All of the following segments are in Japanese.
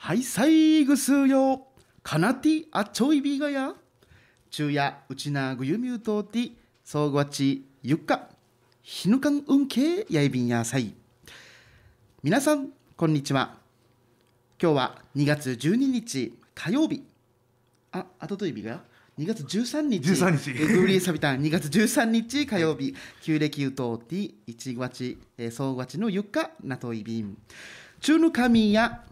はい最後ぐすよかなてあちょいびがや昼夜うちなぐゆみゅうとうてそうごちゆっかひぬかんうんけいやいびんやさいみなさんこんにちは今日は2月12日火曜日ああとといびが2月13日、13日グーリーサビタン、2月13日火曜日、旧暦ゆとうて、いちごわち、えそうごわちのゆっかなといびん。中の神や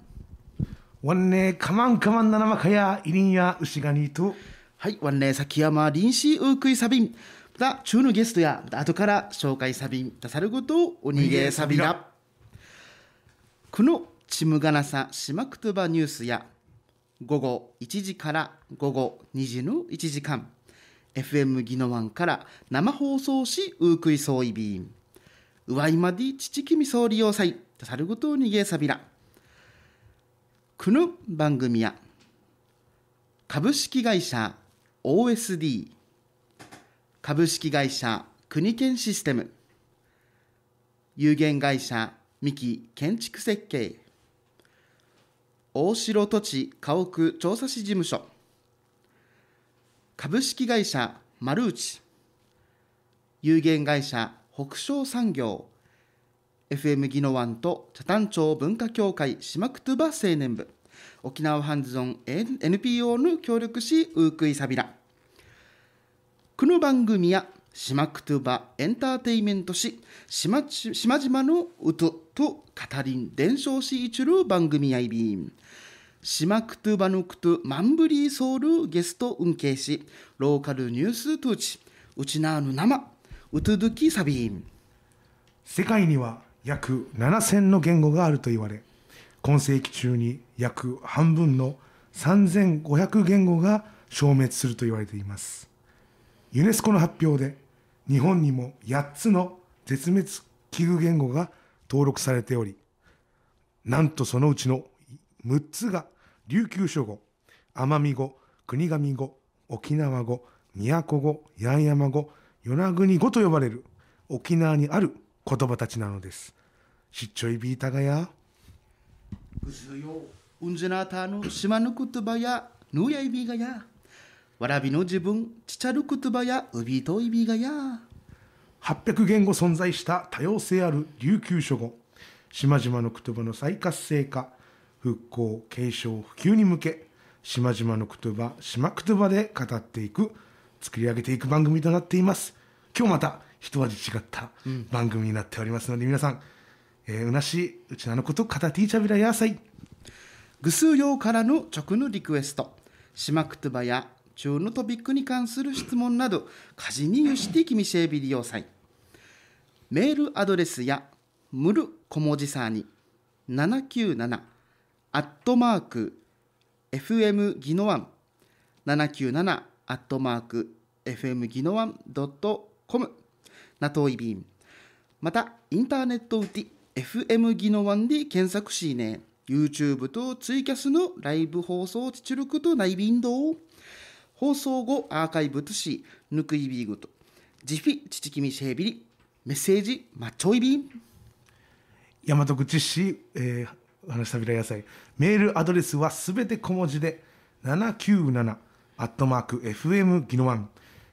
マンカマン만ナマカヤ、イリンヤ、ウシガニと。はい、ワンヤ崎山ンシウークイサビン、また中のゲストや、また後から紹介サビン、出さることおにげサビラ。このちむがなさしまくとばニュースや、午後1時から午後2時の1時間、FM ギノワンから生放送し、ウークイソーイビン。うわいまでちちきみそうウサイ、出さることおにげサビラ。この番組は株式会社 OSD 株式会社国建システム有限会社三木建築設計大城土地家屋調査士事務所株式会社丸内有限会社北昇産業 FM ギノワンと北谷町文化協会クくとば青年部沖縄ハンズオン NPO の協力しウークイサビラこの番組やクくとばエンターテイメントし島島々のうとと語りん伝承し一る番組やいびん島くとばのくとマンブリーソウルゲスト運慶しローカルニュース通知うちなーぬ生うとドきサビン世界には約7000の言語があると言われ今世紀中に約半分の3500言語が消滅すると言われていますユネスコの発表で日本にも8つの絶滅危惧言語が登録されておりなんとそのうちの6つが琉球書語奄美語国神語沖縄語宮古語八重山語与那国語と呼ばれる沖縄にある言葉たちなのです시초의비타가야그래서요운전하타노시마누쿠트바야や야이비가야와라비노지붕치차루쿠트바야우비토이비가야800言語存在した多様性ある琉球諸語島々の言葉の再活性化復興継承普及に向け島々の言葉島言葉で語っていく作り上げていく番組となっています今日また一味違った番組になっておりますので、皆さんえー、うなしうちなのこと片手いちゃびらやさいぐすうようからの直のリクエストしまくとばや中のトピックに関する質問など家事にゆしてきみしえびりようさいメールアドレスやむる小文字さに797アットマーク FM ギノワン797アットマーク FM ギノワンドットコムなといびんまたインターネットうィ。FM ノワンで検索しね、YouTube とツイキャスのライブ放送を出力と内ンド放送後アーカイブとし、ぬくいーグと、ジフィ、ちちきみしへびり、メッセージ、まッちょいびん。大和口市、えー、話したびら野菜。メールアドレスはすべて小文字で、797アットマーク FM ギノワン、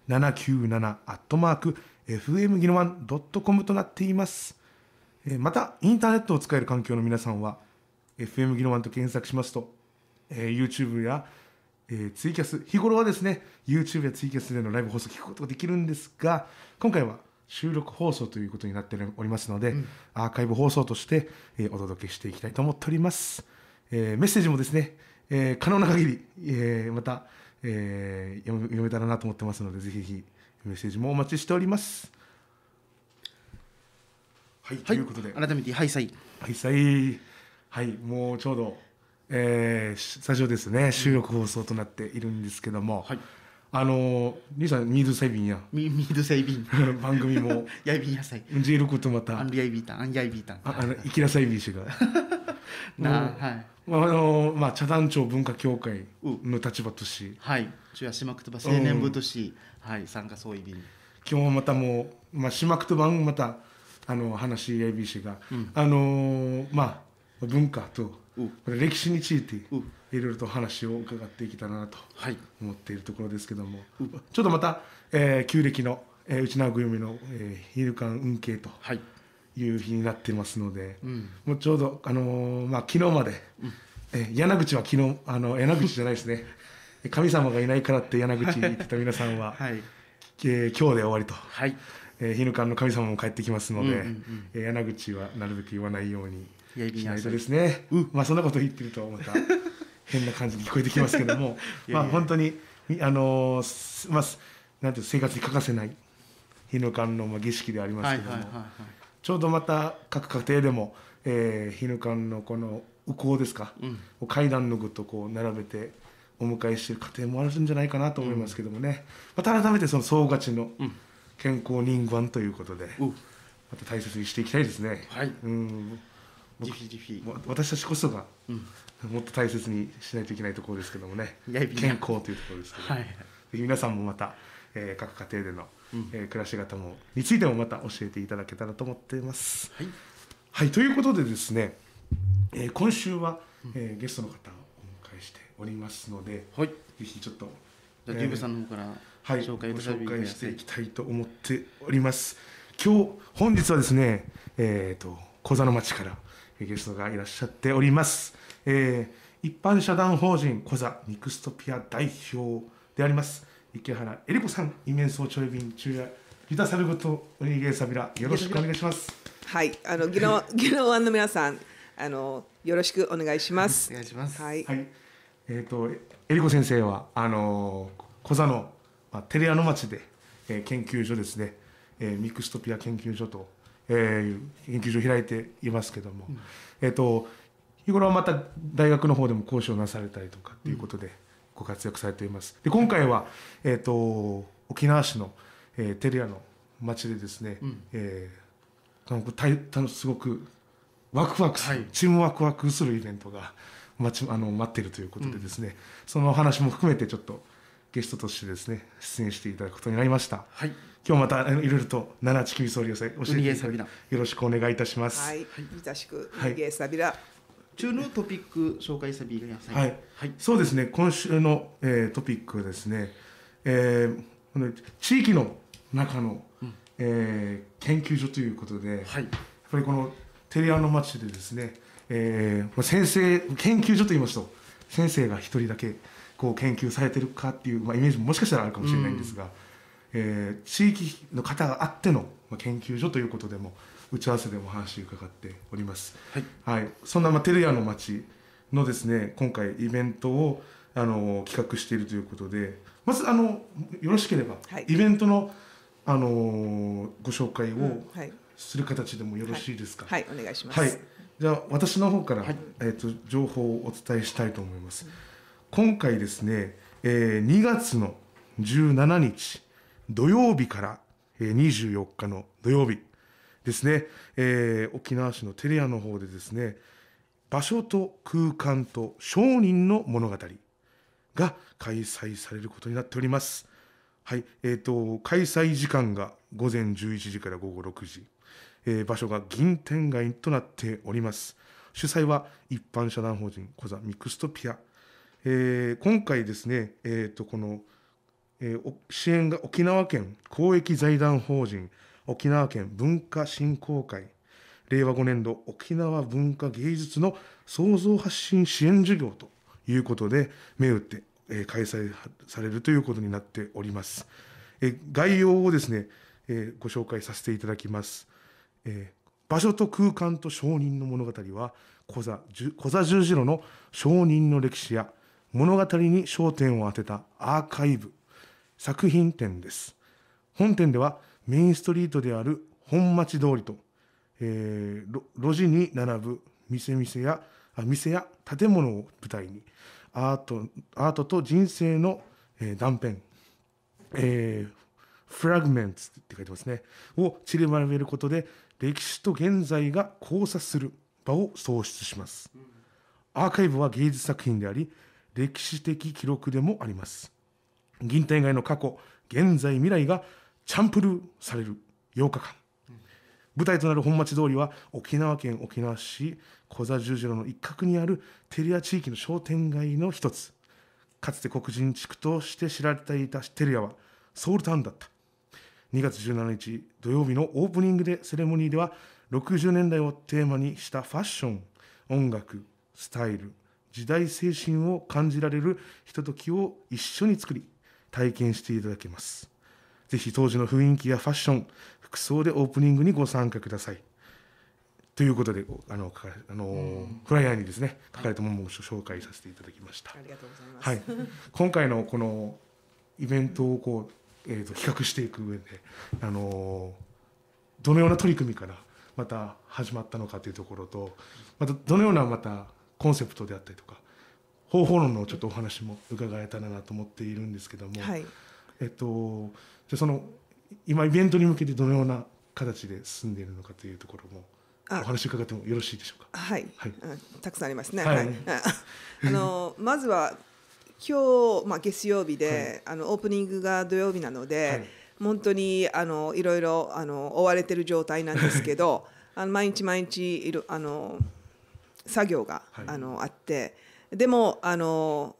797アットマーク FM ギノワン .com となっています。えまたインターネットを使える環境の皆さんは FM ギノワンと検索しますと、え YouTube や、えツイキャス日頃はですね YouTube やツイキャスでのライブ放送聞くことができるんですが今回は収録放送ということになっておりますので、うん、アーカイブ放送として、えお届けしていきたいと思っております、えメッセージもですね、え可能な限り、えまた、え読めたらなと思ってますのでぜひぜひメッセージもお待ちしておりますはい、ということで改めてハイサイハイサイはいもうちょうど、えー、スタジオですね収録放送となっているんですけども、はい、あのリさんミードセイビンやミ ミードセイビン 番組もやいびんやさいジールことまたアンリアイビータンアンリイビータンああのイキラサイビー氏が なあはいまああのまあ、茶壇町文化協会の立場とし、はい、中夜島くとば青年部とし、うん、はい、参加総意便今日またもう、まあ、島くと番んまたあの話 ABC が、うん、あのまあ文化とこれ歴史についていろいろと話を伺っていけたらなと思っているところですけども、はい、ちょっとまた、えー、旧暦の、えー、内縄暦の、えー、昼間運慶という日になってますので、はいうん、もうちょうど、あのまあ、昨日まで、うん、えー、柳口は昨日あの柳口じゃないですね神様がいないからって柳口言ってた皆さんは、はいえー、今日で終わりと。はいえー、日のの神様も帰ってきますので、うんえ、うん、口はなるべく言わないようにしないとですね、うまあ、そんなこと言ってるとまた 変な感じに聞こえてきますけどもまあ本当にあのー、まあ、なんていう生活に欠かせない日ののまあ儀式でありますけども、はいはいはいはい、ちょうどまた各家庭でも、えー、日の館のこの右光ですか、うん、階段の具とこう並べてお迎えしてる家庭もあるんじゃないかなと思いますけどもね、うん、また改めてその総勝ちの、うん健康人間ということで、また大切にしていきたいですね。はい、うん私たちこそが、もっと大切にしないといけないところですけどもね健康というところですけど、はい、皆さんもまた、えー、各家庭での、うえー、暮らし方もについてもまた教えていただけたらと思っています。はい、はい、ということでですね、えー、今週は、えー、ゲストの方をお迎えしておりますので、はい、ぜひちょっと。じゃあ、えー、さんの方からはい、紹介ご紹介していきたいと思っております今日本日はですねえっ、ー、と小座の町からゲストがいらっしゃっております、えー、一般社団法人小座ニクストピア代表であります池原恵理子さんイメン総長便中夜ゆたサることおにげサビラよろしくお願いしますはいあの技能技能湾の皆さんあのよろしくお願いしますお願いしますはい、はい、えっ、ー、と恵理子先生はあの小座のまあ、テレアの町で、えー、研究所ですね、えー、ミクストピア研究所と、えー、研究所を開いていますけども、うん、えーと、日頃はまた大学の方でも講師をなされたりとかっていうことでご活躍されています。で今回は、えーと、沖縄市の、えー、テレアの町でですね、うん、えー、すごくワクワクする、はい、チームワクワクするイベントが待ちあの待っているということでですね、うん、その話も含めてちょっと。ゲストとしてですね出演していただくことになりました。はい。今日またいろいろと七地球総理を教えてよろしくお願いいたします。はい。はいたしく。はい。中のトピック紹介さびくはい。はい、そうですね。今週の、えー、トピックはですね。えー、地域の中の、うん、えー、研究所ということで、はい、やっぱりこのテレアの町でですね、えー、先生研究所と言いますと先生が一人だけこう研究されてるかっていう、まあ、イメージももしかしたらあるかもしれないんですが、うん、えー、地域の方があっての研究所ということでも打ち合わせでもお話伺っております。はい、はい、そんなまあテルヤの町のですね今回イベントをあの企画しているということでまずあのよろしければ、はい、イベントのあのご紹介をする形でもよろしいですか。はい、はい、お願いします。はい、じゃあ私の方から、えっ、ー、と情報をお伝えしたいと思います。うん今回ですね、えー、2月の17日土曜日から、えー、24日の土曜日ですね、えー、沖縄市のテレアの方でですね場所と空間と商人の物語が開催されることになっております。はいえーと、と開催時間が午前11時から午後6時、えー、場所が銀天街となっております主催は一般社団法人コザミクストピアえー、今回ですね、えー、とこの、えー、支援が沖縄県公益財団法人沖縄県文化振興会令和5年度沖縄文化芸術の創造発信支援事業ということで目打って、えー、開催されるということになっております。えー、概要をですね、えー、ご紹介させていただきます。えー、場所と空間と証人の物語は小座小座十字路の証人の歴史や物語に焦点を当てたアーカイブ作品展です本展ではメインストリートである本町通りと、えー、路地に並ぶ店店や店や建物を舞台にアートアートと人生の、えー、断片、えー、フラグメントって書いてますねを散りばめることで歴史と現在が交差する場を創出しますアーカイブは芸術作品であり歴史的記録でもあります銀天街の過去現在未来がチャンプルーされる8日間、舞台となる本町通りは沖縄県沖縄市小座十字路の一角にあるテリア地域の商店街の一つかつて黒人地区として知られていたテリアはソウルタウンだった2月17日土曜日のオープニングでセレモニーでは60年代をテーマにしたファッション音楽スタイル時代精神を感じられるひとときを一緒に作り体験していただけますぜひ当時の雰囲気やファッション服装でオープニングにご参加くださいということであのあの、フライヤーにですね書かれたものを紹介させていただきましたありがとうございます、はい、今回のこのイベントをこう、えーと、と企画していく上であのどのような取り組みからまた始まったのかというところとまたどのようなまたコンセプトであったりとか方法論のちょっとお話も伺えたらなと思っているんですけども、はい、えっと、じゃその今イベントに向けてどのような形で進んでいるのかというところも。お話伺ってもよろしいでしょうか。はい、はい、たくさんありますね。はい、あの まずは今日まあ月曜日で、はい、あのオープニングが土曜日なので、本当にあのいろいろあの追われてる状態なんですけど、あの毎日毎日いる、あの作業が、はい、あのあってでもあの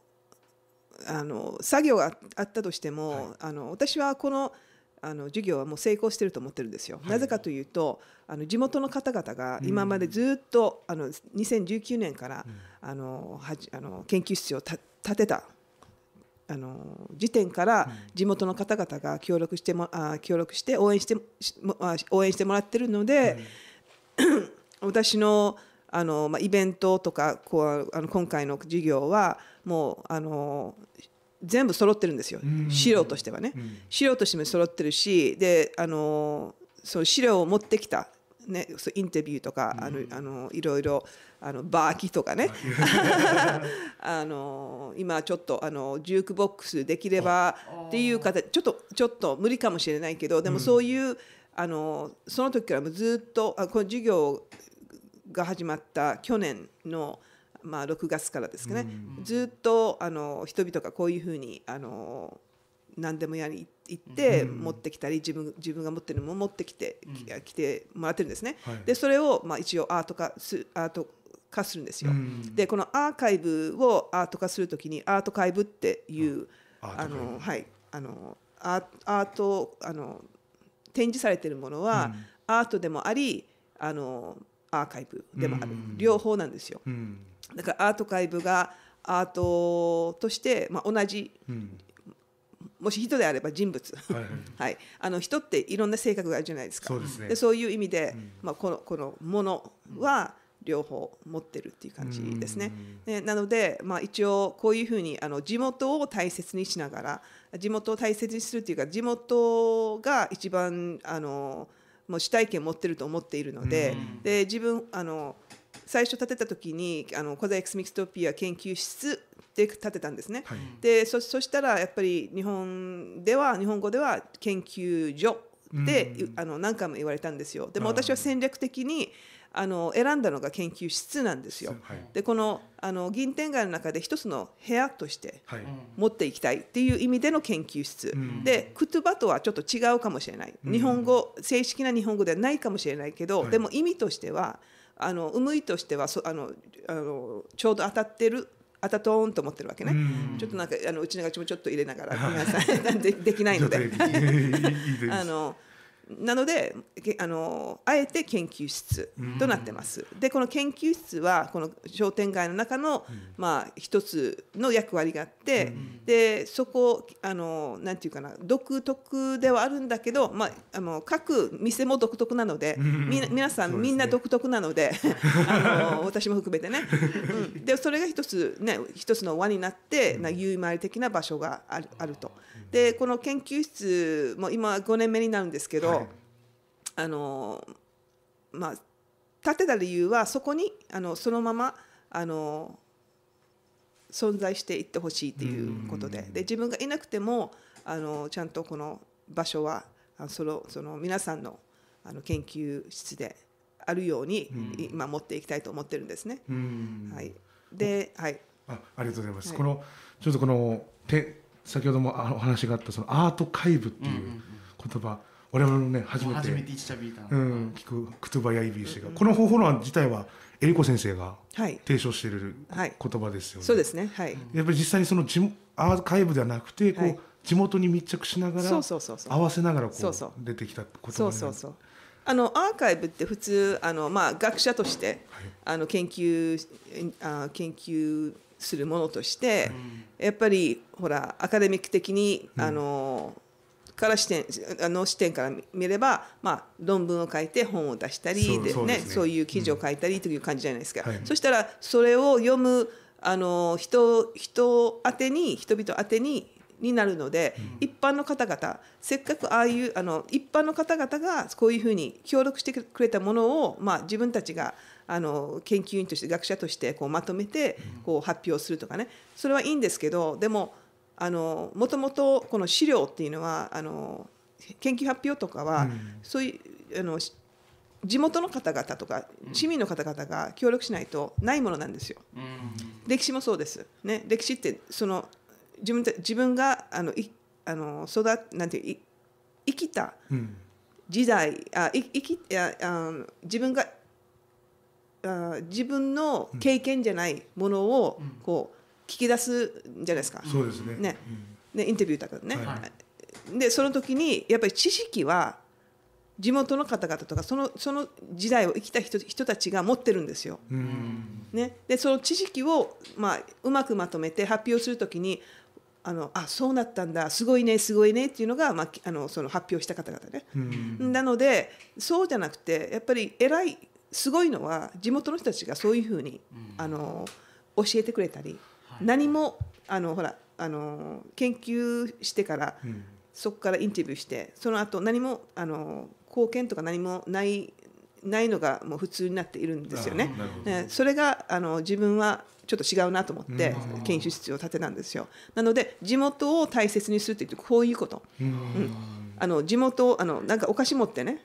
あの作業があったとしても、はい、あの私はこのあの授業はもう成功してると思ってるんですよ。はい、なぜかというとあの地元の方々が今までずっと、うん、あの2019年から、うん、あのはじあの研究室を立てたあの時点から地元の方々が協力してもあ協力して応援して応援してもらってるので、私のあの、まあ、イベントとかこうあの今回の授業はもうあの全部揃ってるんですよ、資料としてはね、資料としても揃ってるしであのその資料を持ってきたね、インタビューとか、あの、あのいろいろあのバーキとかね あの今ちょっとあのジュークボックスできればっていう方ちょっとちょっと無理かもしれないけどでもそういう、うん、あのその時からずっとあこの授業をが始まった去年の、まあ、6月からですかね、ずっとあの人々がこういうふうにあの何でもやり行って持ってきたり自分自分が持ってるもの持ってきて、うん、来てもらってるんですね。はい、でそれをまあ一応アート化すアート化するんですよ。うん、でこのアーカイブをアート化するときにアートカイブっていうあのはいあのアートあの展示されてるものは、アートでもありあのアーカイブでもある、両方なんですよ、だからアートカイブがアートとして、まあ、同じ、もし人であれば人物、はい、はいはい、あの人っていろんな性格があるじゃないですかそうで、ね、そういう意味で、まあ、このこのものは両方持ってるっていう感じですね。でなので、まあ、一応こういうふうにあの地元を大切にしながら地元を大切にするっていうか地元が一番あの。もう主体権持ってると思っているのでうん、で自分あの最初建てた時にあの小ザエクスミクストピア研究室で建てたんですね、はい、でそしたらやっぱり日本では日本語では研究所で、うん、あの何回も言われたんですよでも私は戦略的にあの選んだのが研究室なんですよ。はい、でこのあの銀天街の中で一つの部屋として持っていきたいっていう意味での研究室、うん、で言葉とはちょっと違うかもしれない、うん、日本語正式な日本語ではないかもしれないけど、はい、でも意味としてはあの有無としてはそあのあのちょうど当たってるあたとーんと思ってるわけね、うん、ちょっとなんかあのうちのガチもちょっと入れながら皆 さんできないのであのなのであのあえて研究室となってます。でこの研究室はこの商店街の中の、うん、まあ、一つの役割があって、うん、でそこあのなんていうかな独特ではあるんだけど、まあ、あの各店も独特なので、うん、み皆さん、ね、みんな独特なので あの私も含めてね、うん、でそれが一つ,、ね、一つの輪になってな有回り的な場所があるあると。でこの研究室も今5年目になるんですけど、あのまあ、立てた理由はそこにあのそのままあの存在していってほしいということでで自分がいなくてもあのちゃんとこの場所はあそのその皆さんのあの研究室であるように、今持っていきたいと思ってるんですね。はい、で、はい、あありがとうございます。はい、このちょっとこのて先ほどもあの話があったそのアート皆部っていう言葉、うんうんうん我々のね初めて初めてイチャビーター、うん、聞くクトゥバヤイビーシが、この方法論自体はえりこ先生が提唱している言葉ですよね、そうですねはいやっぱり実際にその地アーカイブではなくてこう、はい、地元に密着しながらそそそううう合わせながらこうそう出てきた言葉そうそうそうあのアーカイブって普通あの、まあ、学者として、あの研究あ研究するものとして、やっぱりほらアカデミック的に、あの、から視点あの視点から見れば、まあ、論文を書いて本を出したりでね、ね、そういう記事を書いたりという感じじゃないですか。うんはい、そしたらそれを読むあの人人宛てに人々宛てにになるので、うん、一般の方々せっかくああいうあの一般の方々がこういうふうに協力してくれたものを、まあ、自分たちがあの研究員として学者としてこうまとめてこう発表するとかねそれはいいんですけどでもあのもともとこの資料っていうのはあの研究発表とかは、うん、そういうあの地元の方々とか市民の方々が協力しないとないものなんですよ。うん、歴史もそうです。ね、歴史ってその自分自分があのいあの育なんてい生きた時代、あい生きあ自分があ自分の経験じゃないものをこう、聞き出すじゃないですか。そうですねねうん、ねインタビューだからね。はい、でその時にやっぱり知識は地元の方々とかそのその時代を生きた人人たちが持ってるんですよ。うん、ね、でその知識を、まあ、うまくまとめて発表するときにあのあそうなったんだすごいねすごいねっていうのが、まあ、あのその発表した方々ね、うん、なのでそうじゃなくてやっぱり偉いすごいのは地元の人たちがそういうふうに、うあの教えてくれたり。何もあのほらあの研究してから、うん、そこからインタビューしてその後何もあの貢献とか何もないないのがもう普通になっているんですよね。ねそれがあの自分はちょっと違うなと思って研修室を建てたんですよ。なので地元を大切にするっていうこういうこと。うん、あの地元あのなんかお菓子持ってね、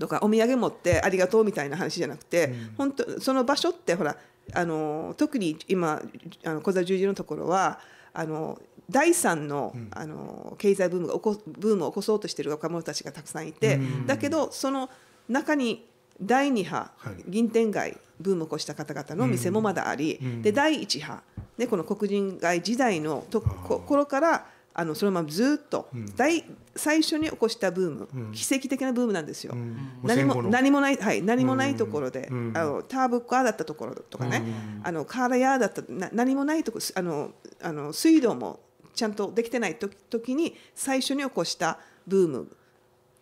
とかお土産持ってありがとうみたいな話じゃなくて、うん、本当その場所ってほらあの特に今あの小座十字のところはあの第三のうん、あの経済ブームが起こブームを起こそうとしている若者たちがたくさんいて、うん、だけどその中に第2波、はい、銀天街ブームを起こした方々の店もまだあり、で第1波、ね、この黒人街時代のところからあのそのままずっと、大最初に起こしたブーム、奇跡的なブームなんですよ。何も何もない、はい、何もないところで、あのターブカーだったところとかね、あのカーラヤーだったな何もないとこあのあの水道もちゃんとできてない時時に最初に起こしたブーム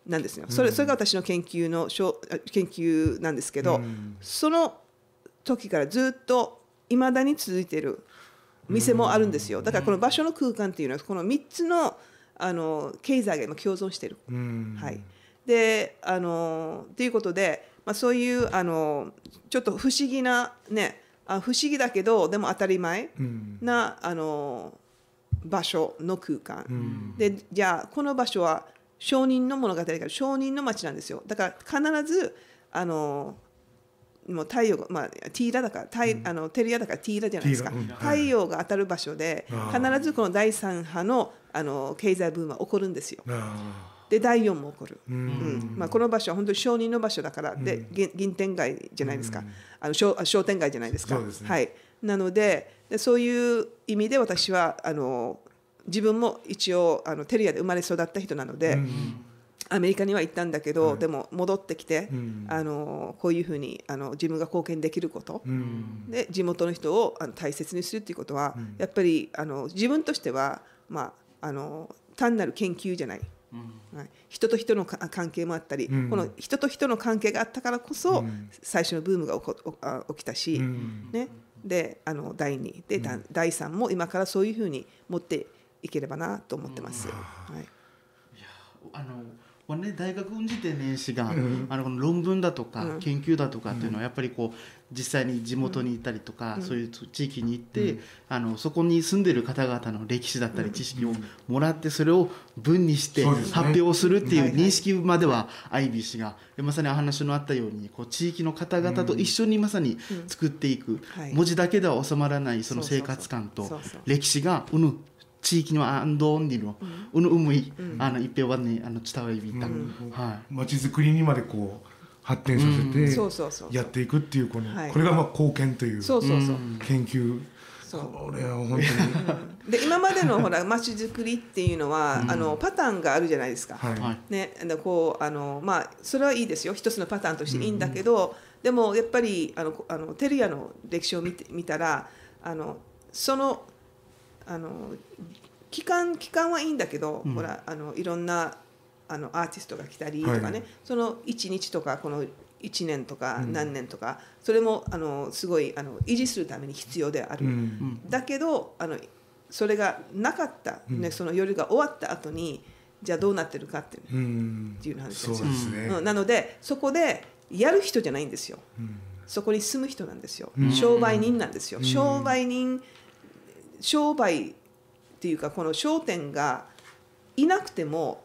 なんですよ。それそれが私の研究の研究なんですけど、その時からずっといまだに続いている店もあるんですよだからこの場所の空間っていうのはこの3つのあの経済が今共存してる。はい、であのっていうことで、まあ、そういうあのちょっと不思議なねあ不思議だけどでも当たり前な、あの場所の空間、でじゃあこの場所は商人の物語が商人の町なんですよだから必ずあのもう太陽が、まあ、ティーラだから、うん、あのテリアだからティーラじゃないですか、うん、太陽が当たる場所で必ずこの第三波のあの経済ブームは起こるんですよ。で第四も起こる、うん、まあ、この場所は本当に商人の場所だから、で銀天街じゃないですか、あの商商店街じゃないですか。すね、はいなのででそういう意味で私はあの自分も一応あのテリアで生まれ育った人なので、うん、アメリカには行ったんだけど、はい、でも戻ってきて、うん、あのこういうふうにあの自分が貢献できること、うん、で地元の人をあの大切にするっていうことは、うん、やっぱりあの自分としては、まあ、あの単なる研究じゃない。はい、人と人の関係もあったり、この人と人の関係があったからこそ、最初のブームが起こあ起きたし、ね、であの第2で、第3も今からそういうふうに持っていければなと思ってます。はい、いやあのこれね大学運じて年始が、うん、あのこの論文だとか研究だとかっていうのはやっぱりこう実際に地元に行ったりとか、うん、そういう地域に行って、うん、あのそこに住んでる方々の歴史だったり知識をもらってそれを文にして発表するっていう認識までは i b 氏がまさにお話のあったようにこう地域の方々と一緒にまさに作っていく文字だけでは収まらないその生活感と歴史が生む地域の安どにの、うぬうむい、あの、一平はね、あの、伝わりびた。はい。町づくりにまで、こう。発展させてやっていくっていうこのこれがまあ貢献という研究これは本当にで今までのほら町づくりっていうのはあのパターンがあるじゃないですか、ねこうあのまあそれはいいですよ一つのパターンとしていいんだけど、でもやっぱりあのあのテリヤの歴史を見て見たらあのそのあの期間期間はいいんだけど、うん、ほらあのいろんなあのアーティストが来たりとかね、はい、その1日とかこの1年とか何年とか、うん、それもあのすごいあの維持するために必要である、うん、だけどあのそれがなかった、ね、その夜が終わった後にじゃあどうなってるかっていう,、っていう話ですよ、ね、なのでそこでやる人じゃないんですよ、そこに住む人なんですよ商売人なんですよ、商売人商売っていうかこの商店がいなくても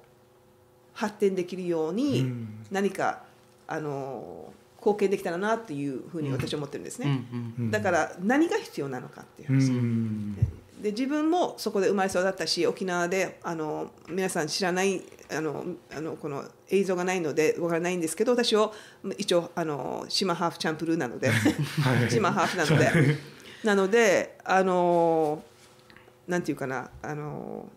発展できるように何か、あの貢献できたらなっていうふうに私は思ってるんですね、だから何が必要なのかっていう話、で自分もそこで生まれ育ったし沖縄であの皆さん知らないあのあのこの映像がないのでわからないんですけど私を一応あの島ハーフチャンプルーなので、島ハーフなのでなのであのなんていうかなあの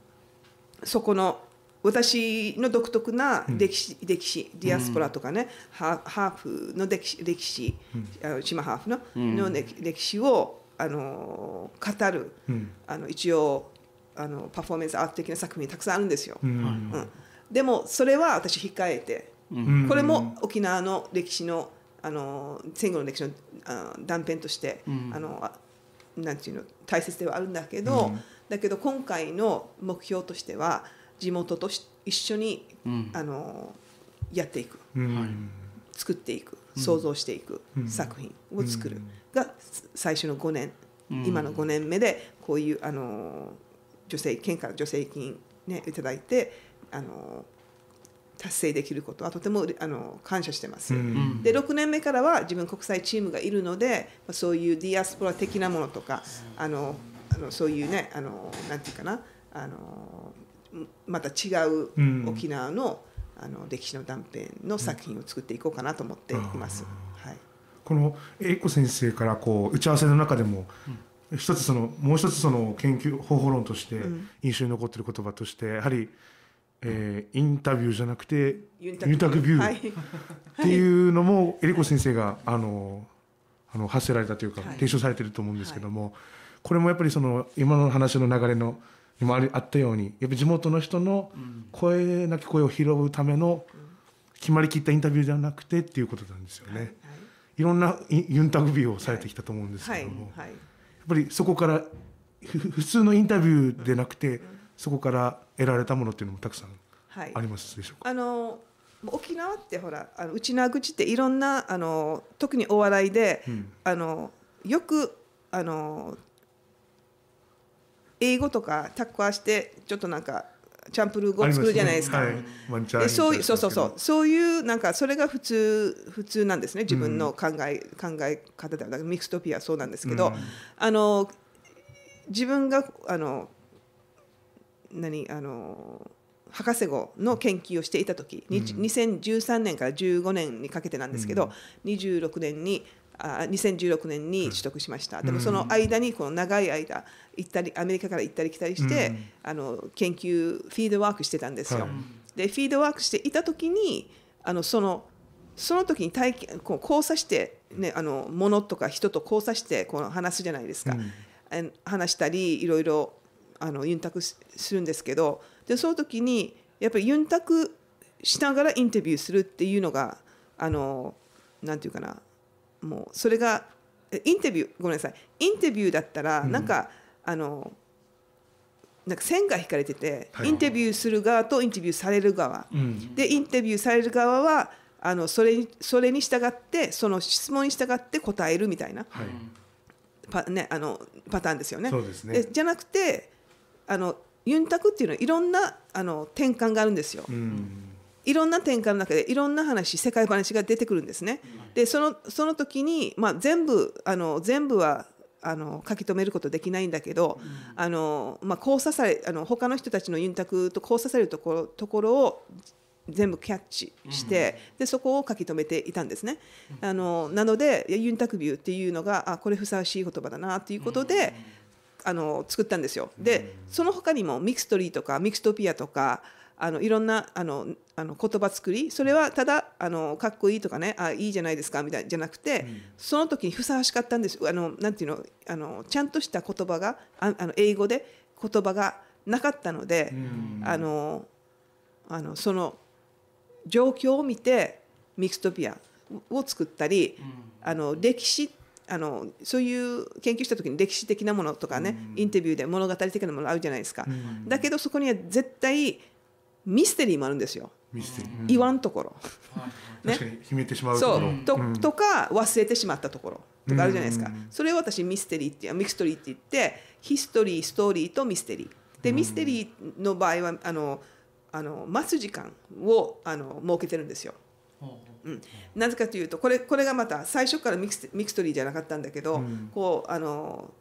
そこの私の独特な歴史,、歴史ディアスポラとかね、ハーフの歴史歴史、あの島ハーフの,、の歴史をあの語る、あの一応あのパフォーマンスアート的な作品たくさんあるんですよ。うんでもそれは私控えて、これも沖縄の歴史のあの戦後の歴史の断片として、あのなんていうの大切ではあるんだけど、うん、だけど今回の目標としては地元と一緒に、うん、あのやっていく、うん、作っていく想像していく作品を作る、が最初の5年、今の5年目でこういうあの女性県から助成金、ね、いただいてあの達成できることはとてもあの感謝してます、うん、で6年目からは自分国際チームがいるのでそういうディアスポラ的なものとかあのあのそういうねあのなんていうかなあのまた違う沖縄の,、あの歴史の断片の作品を作っていこうかなと思っています。はい、この英子先生からこう打ち合わせの中でも、一つそのもう一つその研究方法論として印象に残っている言葉としてやはりえー、インタビューじゃなくてユンタクビューっていうのもえりこ先生があのあの発せられたというか、提唱されてると思うんですけども、これもやっぱりその今の話の流れのにもありあったようにやっぱ地元の人の声なき声を拾うための決まりきったインタビューじゃなくてっていうことなんですよね。い、いろんなユンタクビューをされてきたと思うんですけども、やっぱりそこから普通のインタビューでなくて、そこから得られたものっていうのもたくさんありますでしょうか、はい、あの沖縄ってほらあの内ち口っていろんなあの特にお笑いで、うん、あのよくあの英語とかタッコアしてちょっとなんかチャンプルー語を作るじゃないですか。で、そうそうそうそうそういうなんかそれが普通普通なんですね自分の考え、うん、考え方ではなくミクストピアそうなんですけど、うん、あの自分があの何あの博士号の研究をしていた時、うん、2013年から15年にかけてなんですけど、うん、26年にあ2016年に取得しました、うん、でもその間にこの長い間行ったりアメリカから行ったり来たりして、うん、あの研究フィードワークしてたんですよ。はい、でフィードワークしていた時にあのそのその時に体験こう交差して、ね、あの物とか人と交差してこの話すじゃないですか、うん、話したりいろいろあのユンタクするんですけどでその時にやっぱりユンタクしながらインタビューするっていうのがあのなんていうかなもうそれがインタビューごめんなさいインタビューだったらなんか、うん、あのなんか線が引かれてて、インタビューする側とインタビューされる側、でインタビューされる側はあのそれそれに従ってその質問に従って答えるみたいな、はい、パね、あのパターンですよね。ねでじゃなくてあのユンタクっていうのはいろんなあの転換があるんですよ。いろんな転換の中でいろんな話世界話が出てくるんですね。でそのその時に、まあ、全部あの全部はあの書き留めることできないんだけど、あのまあ、交差されあの他の人たちのユンタクと交差されるところところを全部キャッチして、でそこを書き留めていたんですね。あのなのでユンタクビューっていうのがあこれふさわしい言葉だなっていうことで。あの作ったんですよ。でその他にもミクストリーとかミクストピアとかあのいろんなあのあの言葉作りそれはただあのかっこいいとかねあいいじゃないですかみたいじゃなくて、うん、その時にふさわしかったんですあのなんていうのあのちゃんとした言葉がああの英語で言葉がなかったので、うん、あのあのその状況を見てミクストピアを作ったり、うん、あの歴史あのそういう研究した時に歴史的なものとかね、インタビューで物語的なものあるじゃないですか、だけどそこには絶対ミステリーもあるんですよ言わんところ、ね、秘めてしまうところと,、とか忘れてしまったところとかあるじゃないですか、それを私ミステリーってミクストリーって言ってヒストリーストーリーとミステリーでミステリーの場合はあのあの待つ時間をあの設けてるんですよ。うん、なぜかというとこれこれがまた最初からミクスミクストリーじゃなかったんだけど、うん、こうあの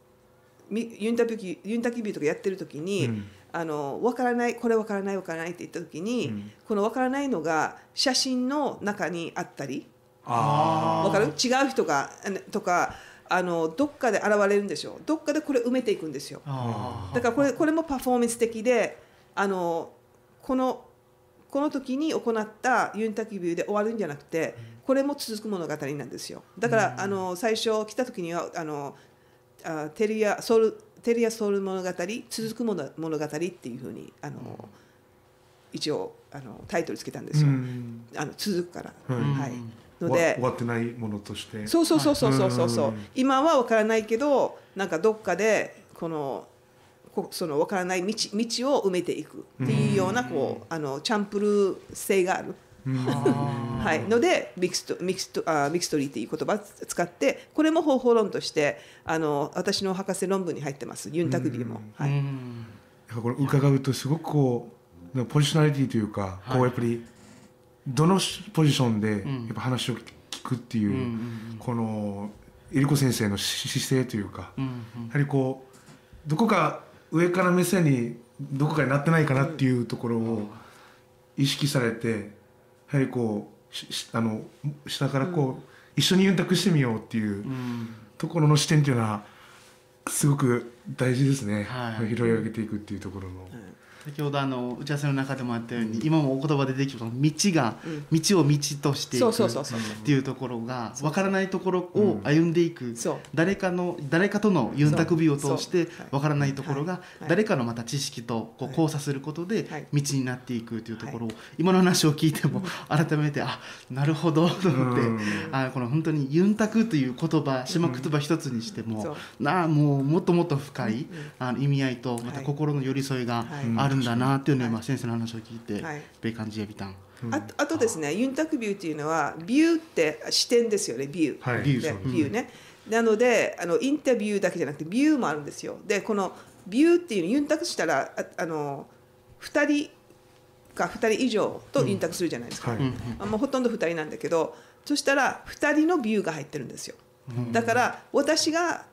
ユンタビュユンタキビューとかやってる時に、うん、あの分からないこれ分からない分からないって言った時に、この分からないのが写真の中にあったり分かる違う人がとか。あのどっかで現れるんでしょうどっかでこれ埋めていくんですよだからこれこれもパフォーマンス的であのこのこの時に行ったユンタキビューで終わるんじゃなくてこれも続く物語なんですよだから、あの最初来た時にはあのあテリアソウルテリアソウル物語続く物物語っていうふうにあの、一応あのタイトルつけたんですよ、あの続くから、はいので終わってないものとしてそうそうそうそうそうそう今はわからないけどなんかどっかでこのその分からない道道を埋めていくっていうようなこうあのチャンプル性がある。はい、のでミクストミクストあミクストリーっていう言葉を使ってこれも方法論としてあの私の博士論文に入ってますユンタクビーも。はい、これ伺うとすごくこうポジショナリティというか、こうやっぱりどのポジションでやっぱ話を聞くっていう,、このえりこ先生の姿勢というか、やはりこうどこか上から目線にどこかになってないかなっていうところを意識されてやはりこうあの下からこう、一緒にユンしてみようっていうところの視点っていうのはすごく大事ですね、はい、拾い上げていくっていうところの。うん先ほどあの打ち合わせの中でもあったように、今もお言葉でできた道が、道を道としていくっていうところが分からないところを歩んでいく、誰かの誰かとのユンタクビを通して分からないところが、誰かのまた知識とこう交差することで道になっていくというところを、今の話を聞いても改めてあなるほどと思って、あこの本当にユンタクという言葉島言葉一つにしても、なあもうもっともっと深い、あの意味合いとまた心の寄り添いがあるんだなっていうのを今先生の話を聞いて、はい、ジエビタン。ああとですねユンタクビューっていうのはビューって視点ですよねビュー、はい、ビューね、なのであのインタビューだけじゃなくてビューもあるんですよでこのビューっていうのユンタクしたらあの2人か2人以上とユンタクするじゃないですか、うんはいまあ、もうほとんど2人なんだけどそしたら2人のビューが入ってるんですよだから私が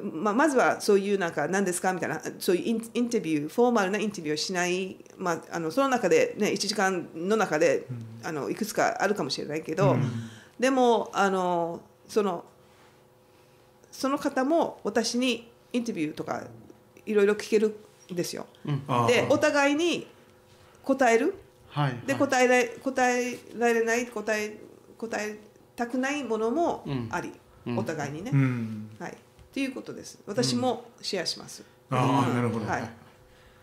まあ、まずはそういうなんか何ですかみたいなそういうインタビューフォーマルなインタビューをしない、まあ、あのその中で、ね、1時間の中で、あのいくつかあるかもしれないけど、うん、でもあのそのその方も私にインタビューとかいろいろ聞けるんですよ。うん、でお互いに答える、はい、で答えられ答えられない答え答えたくないものもあり、お互いにね。はいっていうことです私もシェアします、うん、ああなるほど、はい、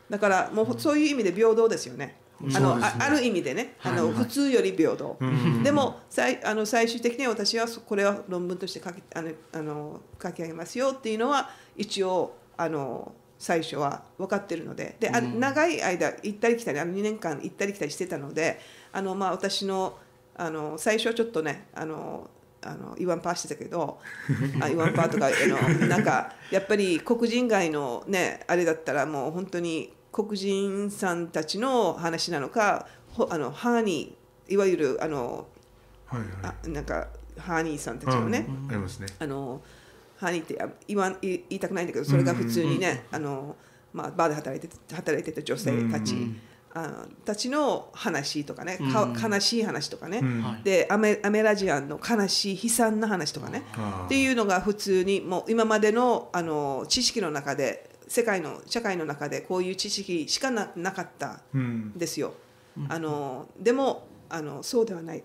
だからもうそういう意味で平等ですよね、うん、あの、ね、ある意味でねあの、はいはい、普通より平等、うん、でも最あの最終的には私はこれは論文として書きあのあの書き上げますよっていうのは一応あの最初は分かってるのでで、あ長い間行ったり来たりあの2年間行ったり来たりしてたのであの、まあ、私のあの最初はちょっとねあのあの言わんぱしてたけどあ言わんぱとかあのなんかやっぱり黒人街のねあれだったらもう本当に黒人さんたちの話なのかあのハーニーいわゆるあの、はいはい、なんかハーニーさんたちのね、うん、ありますねあのハーニーって言わ言いたくないんだけどそれが普通にね、うんうんうん、あのまあ、バーで働いて働いてた女性たち。うんうんあたちの話とかね、うん、悲しい話とかね、うん、でアメアメラジアンの悲しい悲惨な話とかね、っていうのが普通にもう今までのあの知識の中で世界の社会の中でこういう知識しかななかったんですよ。うん、あのでもあのそうではない っ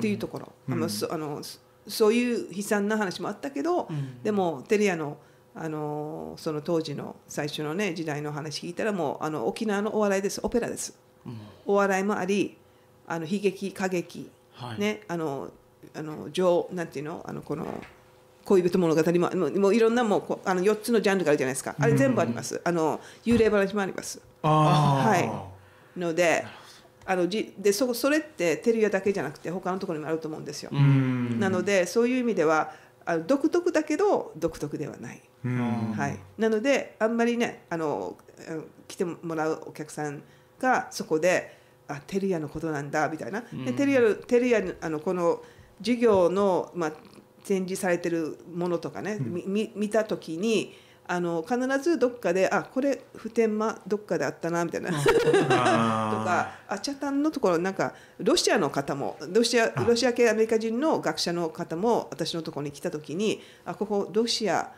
ていうところ、あのそあのそういう悲惨な話もあったけど、でもテリアのあのその当時の最初のね時代の話聞いたらもうあの沖縄のお笑いですオペラです、うん、お笑いもありあの悲劇歌劇、はい、ねあのあの情なんていうのあのこの恋人物語ももういろんなもうこあの4つのジャンルがあるじゃないですかあれ全部あります、うん、あの幽霊話もありますあはいのであのじでそそれってテレビだけじゃなくて他のところにもあると思うんですよなのでそういう意味ではあの独特だけど独特ではない、はい、なのであんまりねあの来てもらうお客さんがそこで「あテルヤのことなんだ」みたいな。でテルヤテルヤあのこの授業の、まあ、展示されてるものとかね、み見た時にあの必ずどっかで「あこれ普天間どっかであったな」みたいな とかあチャタンのところなんかロシアの方もロシアロシア系アメリカ人の学者の方も私のところに来た時に「あここロシア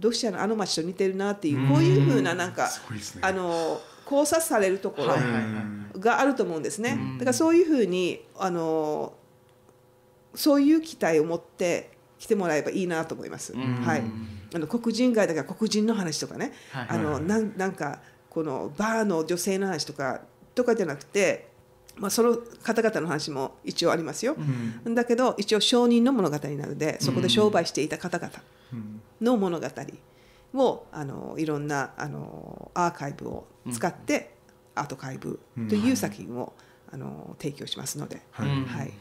ロシアのあの町と似てるな」っていうこういうふうななんか、ね、あの考察されるところがあると思うんですね。だからそういうふうにあのそういう期待を持って来てもらえばいいなと思います。はい、あの黒人街だから黒人の話とかね、はい、あのなんなんかこのバーの女性の話とかとかじゃなくてまあ、その方々の話も一応ありますよ、うん、だけど一応証人の物語なのでそこで商売していた方々の物語をあのいろんなあのアーカイブを使って、アートカイブという作品を、あの提供しますので、はい、はい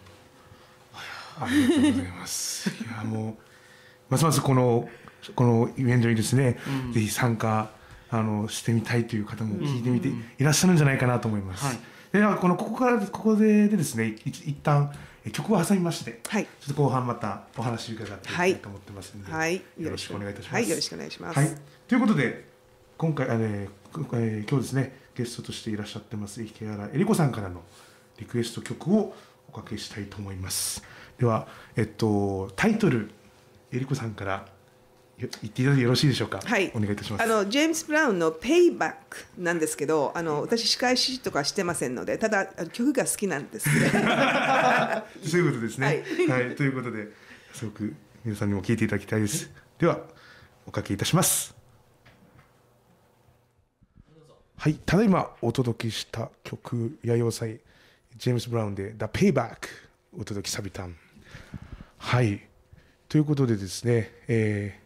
ありがとうございます。いやもうますますこのこのイベントにですね、うん、ぜひ参加あのしてみたいという方も聞いてみていらっしゃるんじゃないかなと思います。うんうんはい、ではこのここからここでですね一旦曲を挟みまして、はい、ちょっと後半またお話伺っていきたいと思ってますので、はい、よろしくお願いいたします。はい、よろしくお願いします。はい、ということで今回あの、えー、今日ですねゲストとしていらっしゃってます池原恵里子さんからのリクエスト曲をおかけしたいと思います。では、えっと、タイトルえりこさんから言っていただいてよろしいでしょうか。はい、お願いいたします。あのジェームスブラウンのペイバックなんですけど、あの私司会師とかしてませんので、ただ曲が好きなんです、ね。そういうことですね。はい、はい、ということで、すごく皆さんにも聞いていただきたいです。では、おかけいたします。はい、ただいまお届けした曲、やようジェームス・ブラウンで、The Payback お届けサビタン。はいということでですね、え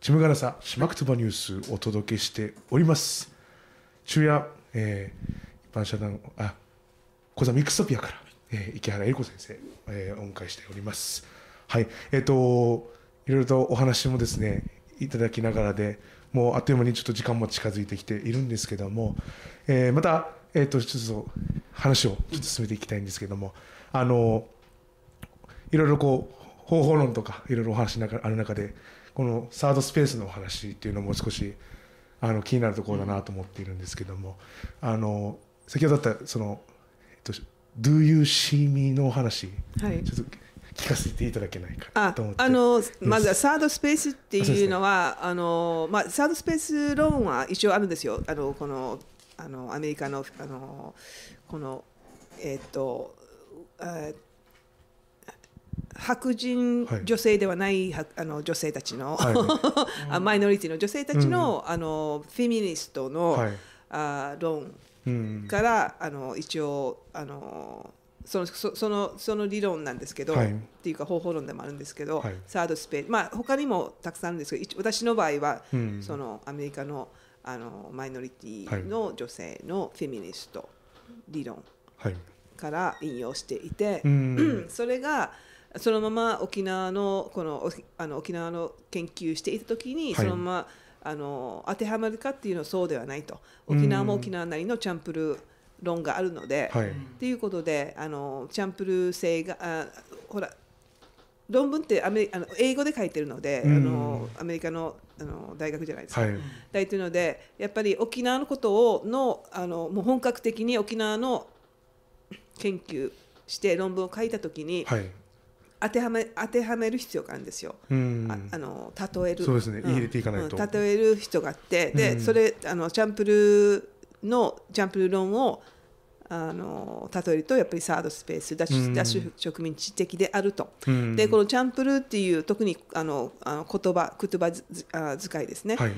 ー、ちむがらさしまくとばニュースお届けしております昼夜、えー、一般社団あ講座ミックストピアから、えー、池原英子先生、えー、お迎えしておりますはいえっ、ー、といろいろとお話もですねいただきながらでもうあっという間にちょっと時間も近づいてきているんですけども、えー、また、えーと、とちょっと話をちょっと進めていきたいんですけどもあのーいろいろこう方法論とかいろいろお話ある中でこのサードスペースのお話っていうのも少しあの気になるところだなと思っているんですけどもあの先ほどだったその「えっと、Do You See Me」のお話、はい、ちょっと聞かせていただけないかと思ってあのまずはサードスペースっていうのはあ、ね、あの、まあ、サードスペース論は一応あるんですよあのこのあのアメリカのあのこのえっとえっと白人女性ではない、はい、あの女性たちの、はい マイノリティの女性たちのうん、あのフェミニストの、はい、あ論から、うん、あの一応あのそのそのその理論なんですけど、はい、っていうか方法論でもあるんですけど、サードスペースまあ他にもたくさんあるんですけど私の場合は、そのアメリカのあのマイノリティの女性のフェミニスト理論から引用していて、それが。そのまま沖縄のこのあの沖縄の研究していたときに、そのままあの当てはまるかっていうのはそうではないと沖縄も沖縄なりのチャンプルー論があるので、はい、っていうことであのチャンプルー性があほら論文ってアメあの英語で書いてるので、あのアメリカのあの大学じゃないですか、はい、大というのでやっぱり沖縄のことをのあのもう本格的に沖縄の研究して論文を書いたときに、はい、当てはめ当てはめる必要があるんですよ。うん、あの例えるそうですね、入れていかないと、うん、例える人があってで、それあのチャンプルのチャンプル論をあの例えるとやっぱりサードスペースダッシュ植民地的であると、うん、でこのチャンプルーっていう特にあのあの言葉言葉あ遣いですね、はい、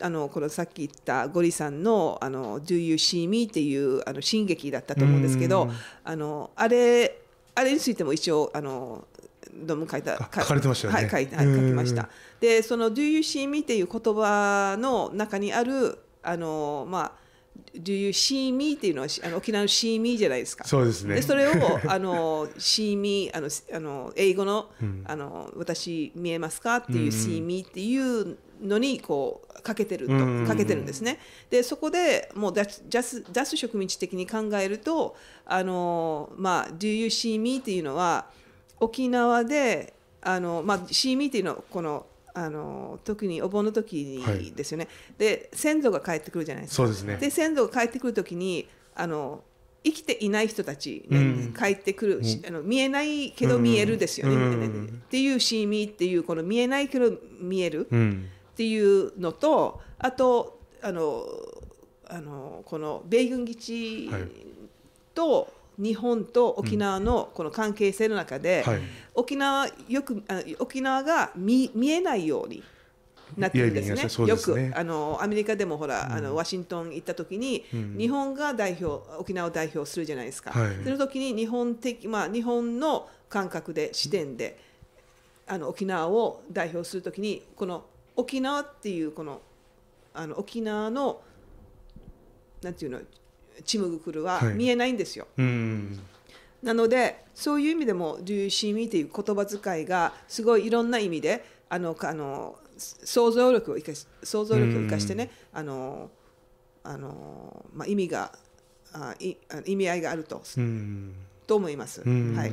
あのこのさっき言ったゴリさんの「あの Do You See Me」っていうあの進撃だったと思うんですけど、うん、あのあれあれについても一応あのどうも書いた書かれてましたよねはい書いて、書きましたでその「Do you see me」っていう言葉の中にあるあのまあ Do you see me っていうのはあの沖縄の see me じゃないですか。そうですね。でそれを あの see me あのあの英語の、うん、あの私見えますかっていう、うん、see me っていうのにこうかけてると、うん、かけてるんですね。でそこでもうジャスジャス植民地的に考えるとあのまあ Do you see me っていうのは沖縄であの、まあ、シーミーっていうのはこのあの特にお盆の時ですよね、はい、で先祖が帰ってくるじゃないですかで、ね、先祖が帰ってくる時にあの生きていない人たち、ねうん、帰ってくる、うん、あの見えないけど見えるですよねうん、っていうシーミーっていうこの見えないけど見えるっていうのと、あとあのあのこの米軍基地と、はい日本と沖縄のこの関係性の中で、はい、沖縄よくあ沖縄が見見えないように。なってるんですね。すねよくあのアメリカでもほら、うん、あのワシントン行った時に、うん、日本が代表沖縄を代表するじゃないですか。はい、その時に日本的まあ日本の感覚で視点で、あの沖縄を代表する時にこの沖縄っていうこのあの沖縄のなんていうのちむぐくるは見えないんですよ。はい、なのでそういう意味でも「竜神意」という言葉遣いがすごいいろんな意味であのあの想像力を生かし想像力を生かしてねあのあの、まあ、意味があい意味合いがあるとと思います。はい、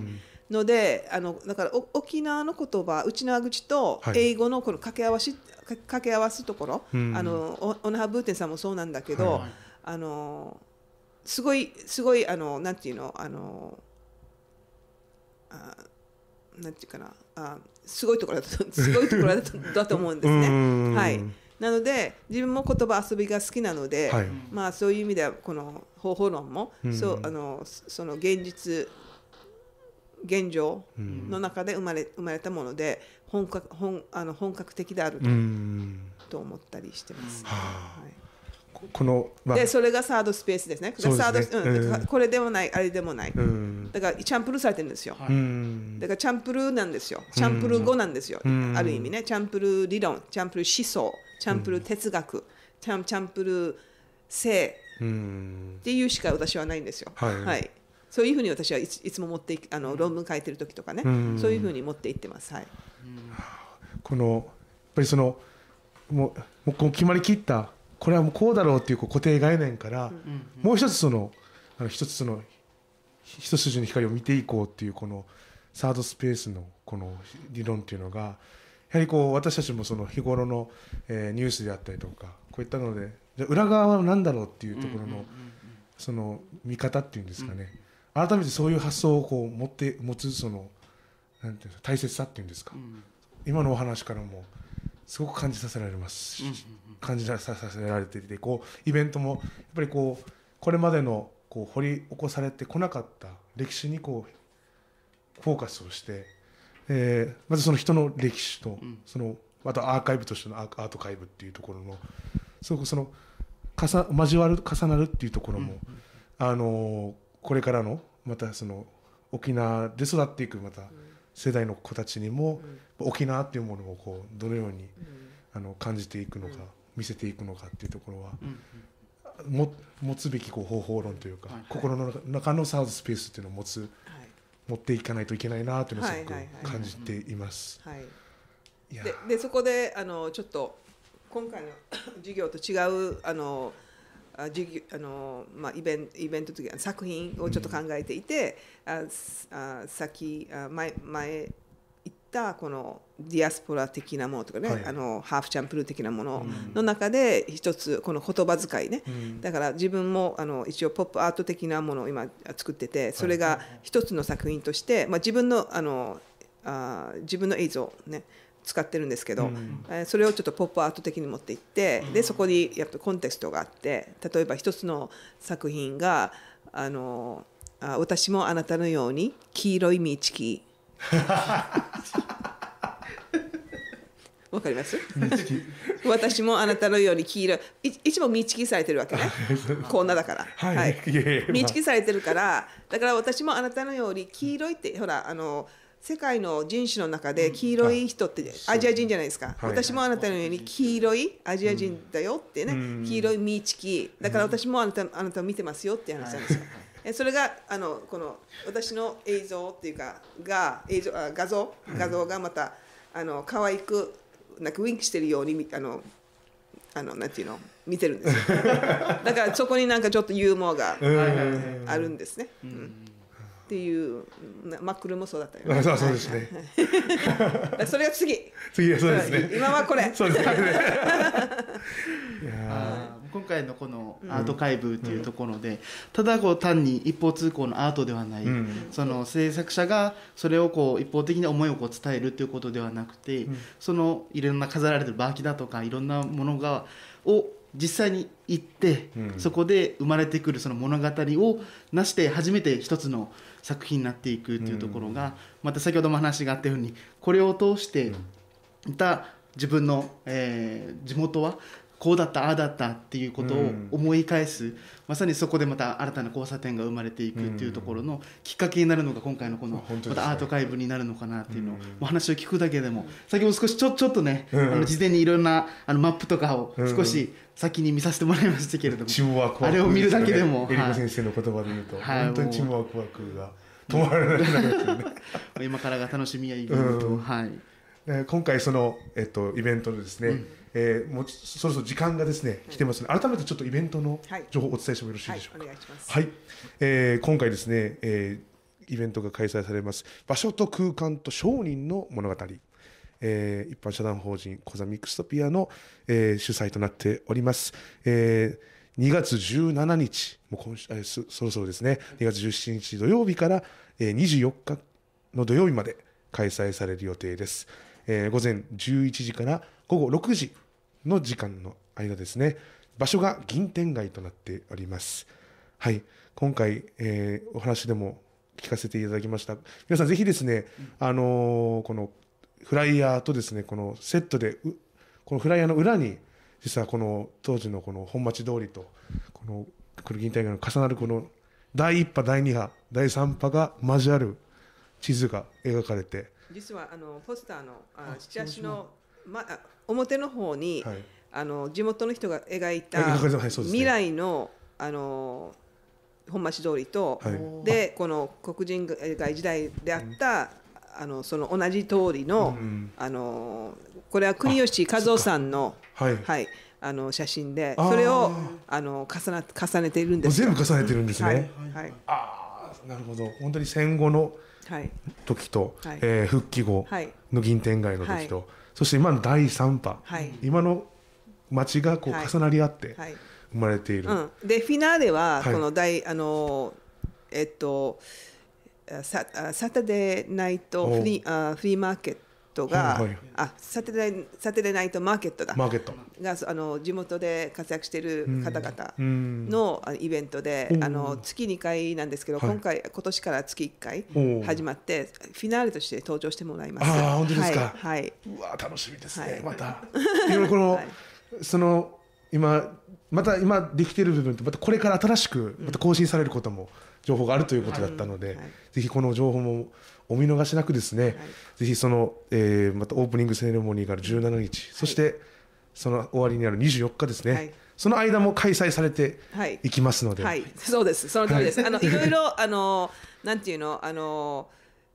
のであのだから沖縄の言葉内縄口と英語のこの掛け合わし、掛け合わすところ、あのオナハブーテンさんもそうなんだけど、はい、あのすごいすごいあのなんていうのあのあなんていうかなあすごいところだとすごいところだとだと思うんですね。はいなので自分も言葉遊びが好きなので、はい、まあそういう意味ではこの方法論も、うん、そうあのその現実現状の中で生まれ生まれたもので本格本あの本格的であると思ったりしてます、うんはいこのでそれがサードスペースですね。すねサード、うん、これでもない、あれでもない。だからチャンプルーされてるんですよ。だからチャンプルーなんですよ。チャンプルー語なんですよ。ある意味ね、チャンプルー理論、チャンプルー思想、チャンプルー哲学、チャンチャンプルー性っていうしか私はないんですよ。はい、はい、そういうふうに私はいついつも持ってあの論文書いてる時とかね、そういうふうに持っていってます。はい。このやっぱりそのもうもう決まりきったこれはもうこうだろうっていう固定概念から、もう一つそのあの一つの一筋の光を見ていこうっていうこのサードスペースのこの理論っていうのがやはりこう私たちもその日頃の、えニュースであったりとかこういったのでじゃ裏側は何だろうっていうところの、その見方っていうんですかね、改めてそういう発想をこう持って持つそのなんていう大切さっていうんですか、今のお話からも。すごく感じさせられます感じさせられていてこうイベントもやっぱりこうこれまでのこう掘り起こされてこなかった歴史にこうフォーカスをして、えー、まずその人の歴史と、そのあとアーカイブとしてのアートカイブっていうところのすごくその重交わる重なるっていうところも、あのこれからのまたその沖縄で育っていくまた、世代の子たちにも、沖縄っていうものをこうどのように、あの感じていくのか、見せていくのかっていうところは、も持つべきこう方法論というか、心の中のサウススペースっていうのを持つ、持っていかないといけないなというのをすごく感じています。でそこであのちょっと今回の 授業と違うあのあ授業あの、まあ、イベンイベントというか作品をちょっと考えていて、うん、ああ先あ前前言ったこのディアスポラ的なものとかね、はい、あのハーフチャンプルー的なものの中で一つこの言葉遣いね、うん、だから自分もあの一応ポップアート的なものを今作っててそれが一つの作品として、まあ、自分のあのあ自分の映像ね使ってるんですけど、うん、えそれをちょっとポップアート的に持っていって、でそこにやっぱコンテストがあって例えば一つの作品が「あのあ私もあなたのように黄色いミチ わかります私もあなたのように黄色いいつも見ちされてるわけねこんなだから、はい見されてるからだから私もあなたのように黄色いってほらあの世界の人種の中で黄色い人ってアジア人じゃないですか、私もあなたのように黄色いアジア人だよってね、黄色いミーチキだから私もあなたあなたを見てますよって話なんですよ、はそれがあのこの私の映像っていうかが映像あ画像画像がまた、あの可愛くなんかウィンクしてるようにあのあのなんていうの見てるんです だからそこになんかちょっとユーモアがあるんですね。うんっていう、まあ、クルもそうだったよね。そうそうですね。それが次。次はそうですね。今はこれ。そうですね。いや今回のこのアート解部っていうところで、ただこう単に一方通行のアートではない、その制作者がそれをこう一方的に思いをこう伝えるということではなくて、そのいろんな飾られてるバーキだとかいろんなものがを実際に行って、そこで生まれてくるその物語をなして初めて一つの作品になっていくっていうところが、また先ほども話があったようにこれを通していた自分の、えー、地元はこうだったああだったっていうことを思い返す、うん、まさにそこでまた新たな交差点が生まれていくっていうところのきっかけになるのが今回のこのまたアートカイブになるのかなっていうのを、話を聞くだけでも先も少しちょちょっとね、あの事前にいろんなあのマップとかを少し先に見させてもらいましたけれども、あれを見るだけでも、ね、はい、先生の言葉で言うと、本当にチームワクワクが止まらないですね 今からが楽しみや意いと、はい、今回その、えっと、イベントのですね、うんえー、もうそろそろ時間がですね来てますので、改めてちょっとイベントの情報をお伝えしてもよろしいでしょうか。はい、今回ですね、えー、イベントが開催されます場所と空間と商人の物語。えー、一般社団法人コザミクストピアの、えー、主催となっております。えー2月17日、もう今週、えそろそろですね、2月17日土曜日から、えー、24日の土曜日まで開催される予定です。えー、午前11時から午後6時の時間の間ですね。場所が銀天街となっております。はい。今回、えー、お話でも聞かせていただきました。皆さんぜひですね、あのー、このフライヤーとですね、このセットで、このフライヤーの裏に、実はこの当時のこの本町通りと、この、黒銀天街の重なるこの第1波、第2波、第3波が交わる地図が描かれて、実はあのポスターのあチラシのまあ、表の方に、はい、あの地元の人が描いた未来の、あの本町通りと、はい、でこの黒人街時代であった、うん、あのその同じ通りのうん、あのこれは国吉和夫さんの、はい、はい、あの写真でそれをあの重な重ねているんです全部重ねてるんですね。はい、ああなるほど本当に戦後の時と、はえ復帰後の銀天街の時と、そして今の第3波、はい、今の町がこう重なり合って生まれている。はいうん、でフィナーレはこの第、あのえっとササタデーナイトフリーあフリーマーケットが、はいはい、あサテレサテレナイトマーケットだマーケットがあの地元で活躍している方々のイベントで、あの月2回なんですけど、今回今年から月1回始まってフィナーレとして登場してもらいます。あ本当ですか、はい、うわ楽しみですね、また。いろいろこの、その今また今できている部分とまたこれから新しくまた更新されることも情報があるということだったので、ぜひこの情報もお見逃しなくですね、はい、ぜひその、えー、またオープニングセレモニーがある17日、そしてその終わりにある24日ですね。その間も開催されていきますので、はい、はい、そうです、その通りです。はい、あのいろいろあのなんていうのあの。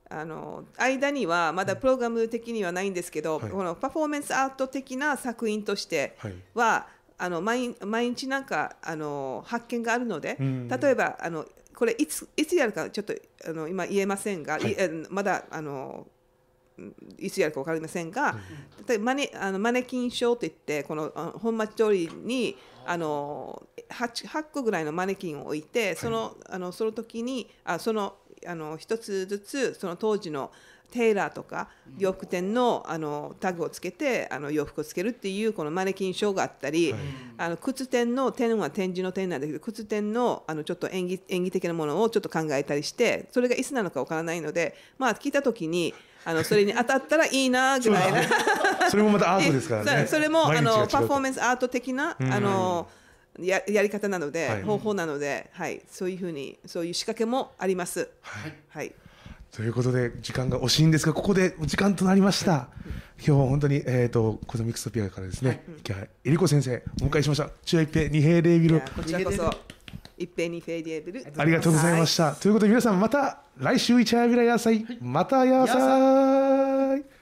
あの間にはまだプログラム的にはないんですけど、はい、このパフォーマンスアート的な作品としては、あの毎毎日なんかあの発見があるので、例えばあのこれいついつやるかちょっとあの今言えませんが、はい、まだあのいつやるか分かりませんが、例えばマネあのマネキンショーといってこの本町通りにあの 8, 8個ぐらいのマネキンを置いてその,、あのその時にあそのあの1つずつその当時のテイラーとか洋服店のあのタグをつけてあの洋服をつけるっていうこのマネキンショーがあったり、あの靴店の店は展示の店なんだけど靴店のあのちょっと演技演技的なものをちょっと考えたりしてそれがいつなのかわからないのでまあ聞いた時にあのそれに当たったらいいな ぐらいなそれもまたアートですからね それもあのパフォーマンスアート的な、あのややり方なので、方法なので、はい、そういうふうにそういう仕掛けもあります。はい、はいということで時間が惜しいんですがここでお時間となりました。今日は本当にえっ、ー、とコズミックストピアからですね、今日はえりこ先生お迎えしました。中一平二平レービル。こちらこそ一平二平レービル。ありがとうございました。ということで皆さんまた来週一ちゃやびらまたやさい。